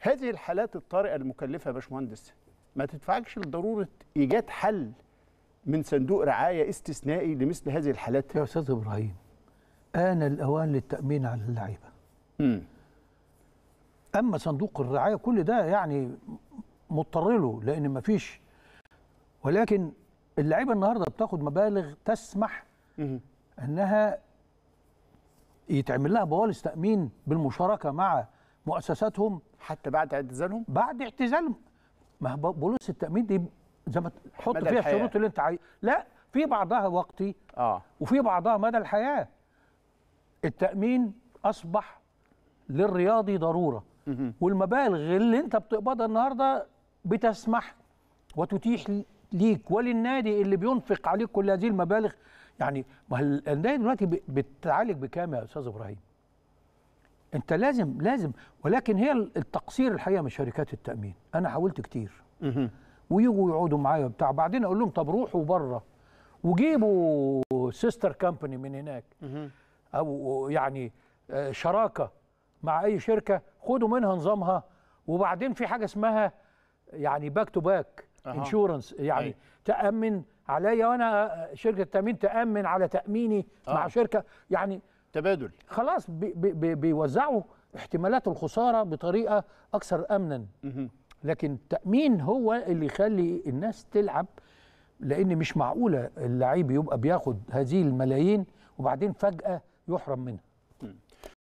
هذه الحالات الطارئه المكلفه يا باشمهندس ما تدفعكش لضروره ايجاد حل من صندوق رعايه استثنائي لمثل هذه الحالات يا استاذ ابراهيم آن الأوان للتأمين على اللعيبة أما صندوق الرعاية كل ده يعني مضطر له لأن ما فيش ولكن اللعيبة النهاردة بتاخد مبالغ تسمح أنها يتعمل لها بوالس تأمين بالمشاركة مع مؤسساتهم حتى بعد اعتزالهم بعد اعتزالهم ما بولس التامين دي زي ما تحط فيها الشروط اللي انت عايزها لا في بعضها وقتي اه وفي بعضها مدى الحياه التامين اصبح للرياضي ضروره والمبالغ اللي انت بتقبضها النهارده بتسمح وتتيح ليك وللنادي اللي بينفق عليك كل هذه المبالغ يعني ما النادي دلوقتي بتعالج بكام يا استاذ ابراهيم؟ انت لازم لازم ولكن هي التقصير الحقيقه من شركات التامين انا حاولت كتير ويجوا يقعدوا معايا وبتاع بعدين اقول لهم طب روحوا بره وجيبوا سيستر كامباني من هناك او يعني آه، شراكه مع اي شركه خدوا منها نظامها وبعدين في حاجه اسمها يعني باك تو باك انشورنس يعني تامن عليا وانا آه، شركه التامين تامن على تاميني أوه. مع شركه يعني تبادل خلاص بي بي بيوزعوا احتمالات الخساره بطريقه اكثر امنا لكن التامين هو اللي يخلي الناس تلعب لان مش معقوله اللعيب يبقى بياخد هذه الملايين وبعدين فجاه يحرم منها